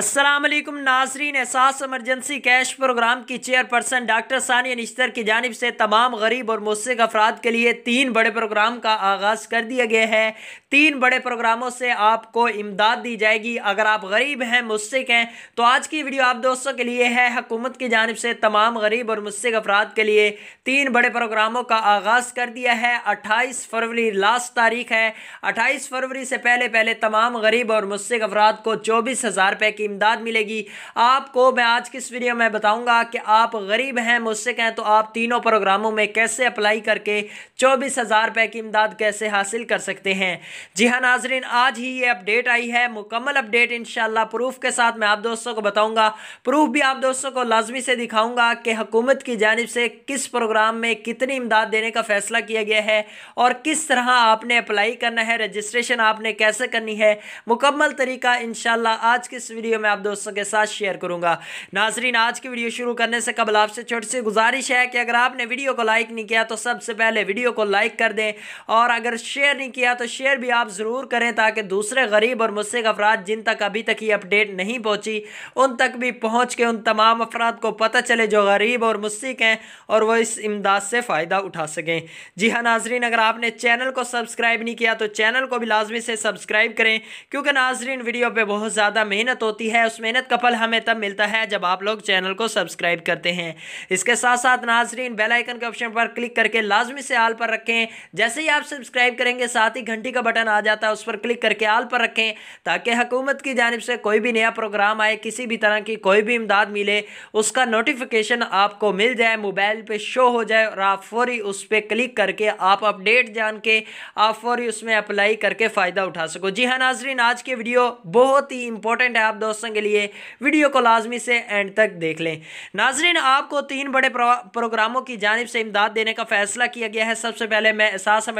السلام علیکم ناظرین احساس ایمرجنسی کیش پروگرام کی chairperson doctor Sania Nishtar کی جانب سے تمام غریب اور موسیق افراد کے لیے تین بڑے پروگرام کا آغاز کر دیا گیا ہے تین بڑے پروگراموں سے آپ کو امداد دی جائے گی اگر آپ غریب ہیں موسیق ہیں تو آج کی ویڈیو آپ دوستوں کے لیے ہے حکومت کی جانب سے تمام غریب اور موسیق افراد کے لیے تین بڑے پروگراموں کا آغاز کر دیا ہے اٹھائیس فروری لاسٹ تاریخ ہے اٹھائیس فروری سے پہلے پہلے تمام غریب اور موسیق افراد کو چوبیس ہزار روپے کی کی امداد ملے گی آپ کو میں آج کس ویڈیو میں بتاؤں گا کہ آپ غریب ہیں مجھ سے کہیں تو آپ تینوں پروگراموں میں کیسے اپلائی کر کے چوبیس ہزار روپے کی امداد کیسے حاصل کر سکتے ہیں جی ہاں ناظرین آج ہی یہ اپ ڈیٹ آئی ہے مکمل اپ ڈیٹ انشاءاللہ پروف کے ساتھ میں آپ دوستوں کو بتاؤں گا پروف بھی آپ دوستوں کو لازمی سے دکھاؤں گا کہ حکومت کی جانب سے کس پروگرام میں کتنی امداد دینے کا فیصلہ کیا گیا ہے اور کس طرح آپ نے اپلائی کرنا ہے ریجسٹریشن آپ نے کیسے کرنی ہے مکمل طریقہ انشاءاللہ آج کس ویڈیو ویڈیو میں آپ دوستوں کے ساتھ شیئر کروں گا ناظرین آج کی ویڈیو شروع کرنے سے قبل آپ سے چھوٹی سی گزارش ہے کہ اگر آپ نے ویڈیو کو لائک نہیں کیا تو سب سے پہلے ویڈیو کو لائک کر دیں اور اگر شیئر نہیں کیا تو شیئر بھی آپ ضرور کریں تاکہ دوسرے غریب اور مسئلہ افراد جن تک ابھی تک یہ اپڈیٹ نہیں پہنچی ان تک بھی پہنچ کے ان تمام افراد کو پتہ چلے جو غریب اور مسئلہ ہیں اور وہ اس امداد سے فائدہ اٹھا سکیں جی ہاں ناظرین اگر آپ نے چینل کو سبسکرائب نہیں کیا تو چینل کو بھی لازمی سے سبسکرائب کریں کیونکہ ناظرین ویڈیو پہ بہت زیادہ محنت ہوتی ملتی ہے اس محنت کا پل ہمیں تب ملتا ہے جب آپ لوگ چینل کو سبسکرائب کرتے ہیں اس کے ساتھ ساتھ ناظرین بیل آئیکن کے اپشن پر کلک کر کے لازمی سے آل پر رکھیں جیسے ہی آپ سبسکرائب کریں گے ساتھ ہی گھنٹی کا بٹن آ جاتا ہے اس پر کلک کر کے آل پر رکھیں تاکہ حکومت کی جانب سے کوئی بھی نیا پروگرام آئے کسی بھی طرح کی کوئی بھی امداد ملے اس کا نوٹیفکیشن آپ کو مل جائے موبیل پر شو ہو جائے اور آپ فوری اس پر کلک کر کے آپ اپ ڈیٹ جان کے آپ فوری اس میں اپلائی کر کے فائدہ اٹھا سکو جی ہاں ناظرین آج کے ویڈیو بہت ہی امپورٹنٹ ہے آپ دوستوں کے لیے ویڈیو کو لازمی سے اینڈ تک دیکھ لیں ناظرین آپ کو تین بڑے پروگراموں کی جانب سے امداد دینے کا فیصلہ کیا گیا ہے سب سے پہلے میں احساس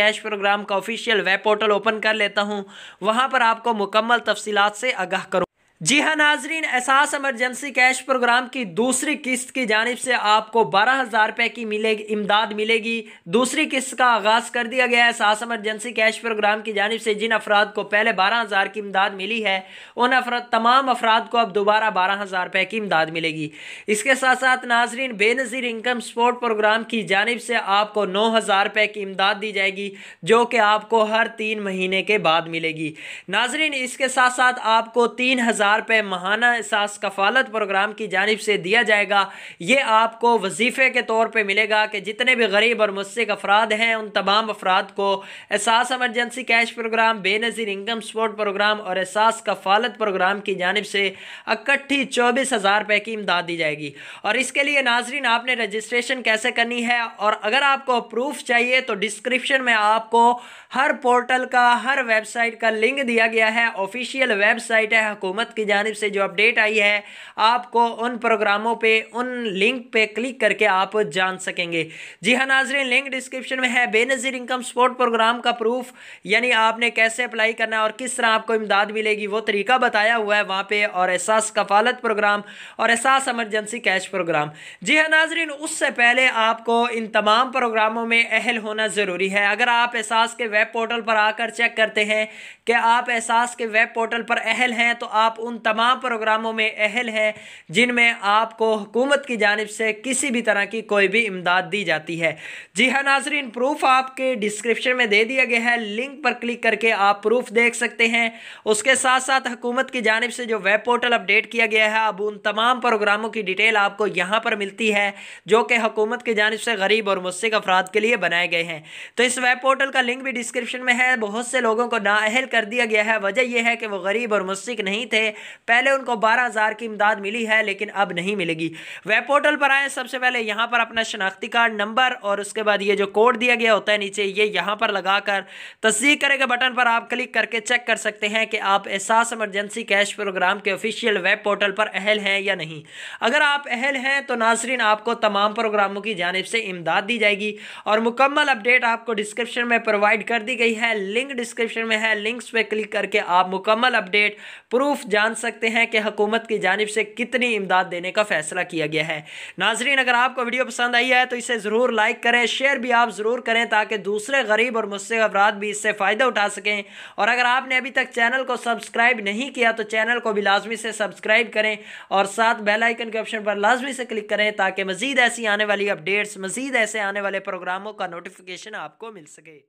کیش پروگرام کا آفیشیل ویب پورٹل اوپن کر لیتا ہوں وہاں پر آپ کو مکمل تفصیلات سے آگاہ کروں جی ہاں ناظرین احساس ایمرجنسی کیش پروگرام کی دوسری قسط کی جانب سے آپ کو بارہ ہزار روپے کی ملے گی امداد ملے گی دوسری قسط کا آغاز کر دیا گیا ہے احساس ایمرجنسی کیش پروگرام کی جانب سے جن افراد کو پہلے بارہ ہزار کی امداد ملی ہے ان افراد تمام افراد کو اب دوبارہ بارہ ہزار روپے کی امداد ملے گی اس کے ساتھ ساتھ ناظرین بے نظیر انکم سپورٹ پروگرام کی جانب سے آپ کو نو ہزار روپے کی امداد دی جائے گی جو کہ آپ کو ہر تین مہینے کے بعد ملے گی ناظرین اس کے ساتھ ساتھ آپ کو تین ہزار ہزار ماہانہ احساس کفالت پروگرام کی جانب سے دیا جائے گا یہ آپ کو وظیفے کے طور پہ ملے گا کہ جتنے بھی غریب اور مسک افراد ہیں ان تمام افراد کو احساس ایمرجنسی بے نظیر انکم سپورٹ پروگرام اور احساس کفالت پروگرام کی جانب سے اکٹھی چوبیس ہزار روپے کی امداد دی جائے گی اور اس کے لیے ناظرین آپ نے رجسٹریشن کیسے کرنی ہے اور اگر آپ کو پروف چاہیے تو ڈسکرپشن میں آپ کو ہر پورٹل کا ہر ویب سائٹ کا لنک دیا گیا ہے آفیشیل ویب سائٹ ہے حکومت کی کی جانب سے جو اپ ڈیٹ آئی ہے آپ کو ان پروگراموں پہ ان لنک پہ کلک کر کے آپ جان سکیں گے جی ہاں ناظرین لنک ڈسکرپشن میں ہے Benazir income support programme کا پروف یعنی آپ نے کیسے اپلائی کرنا اور کس طرح آپ کو امداد ملے گی وہ طریقہ بتایا ہوا ہے وہاں پہ اور احساس کفالت پروگرام اور احساس امرجنسی کیش پروگرام جی ہاں ناظرین اس سے پہلے آپ کو ان تمام پروگراموں میں اہل ہونا ضروری ہے اگر آپ احساس کے ویب پورٹل پر آ کر چیک کرتے ہیں کہ آپ احساس کے ویب پورٹل پر اہل ہیں تو آپ ان تمام پروگراموں میں اہل ہے جن میں آپ کو حکومت کی جانب سے کسی بھی طرح کی کوئی بھی امداد دی جاتی ہے جی ہاں ناظرین پروف آپ کے ڈسکرپشن میں دے دیا گیا ہے لنک پر کلک کر کے آپ پروف دیکھ سکتے ہیں اس کے ساتھ ساتھ حکومت کی جانب سے جو ویب پورٹل اپڈیٹ کیا گیا ہے اب ان تمام پروگراموں کی ڈیٹیل آپ کو یہاں پر ملتی ہے جو کہ حکومت کی جانب سے غریب اور مستق افراد کے لیے بنائے گئے ہیں تو اس ویب پورٹل کا لنک بھی ڈسکرپشن میں ہے بہت سے لوگوں کو نااہل کر دیا گیا ہے وجہ یہ ہے کہ وہ غریب اور مستق نہیں تھے پہلے ان کو بارہ ہزار کی امداد ملی ہے لیکن اب نہیں ملے گی ویب پورٹل پر آئیں سب سے پہلے یہاں پر اپنا شناختی کارڈ نمبر اور اس کے بعد یہ جو کوڈ دیا گیا ہوتا ہے نیچے یہ یہاں پر لگا کر تصدیق کرے گا بٹن پر آپ کلک کر کے چیک کر سکتے ہیں کہ آپ احساس امرجنسی کیش پروگرام کے افیشیل ویب پورٹل پر اہل ہیں یا نہیں اگر آپ اہل ہیں تو ناظرین آپ کو تمام پروگراموں کی جانب سے امداد دی جائے گی اور مکمل اپ ڈیٹ آپ کو ڈسکرپشن میں پروائیڈ کر دی گئی ہے لنک ڈسکرپشن میں ہے لنکس پہ کلک کر کے آپ مکمل اپ ڈیٹ پروف جان جان سکتے ہیں کہ حکومت کی جانب سے کتنی امداد دینے کا فیصلہ کیا گیا ہے ناظرین اگر آپ کو ویڈیو پسند آئی ہے تو اسے ضرور لائک کریں شیئر بھی آپ ضرور کریں تاکہ دوسرے غریب اور مستق افراد بھی اس سے فائدہ اٹھا سکیں اور اگر آپ نے ابھی تک چینل کو سبسکرائب نہیں کیا تو چینل کو بھی لازمی سے سبسکرائب کریں اور ساتھ بیل آئیکن کے آپشن پر لازمی سے کلک کریں تاکہ مزید ایسی آنے والی ڈیٹس مزید ایسے آنے والے پروگراموں کا نوٹفکیشن آپ کو مل سکے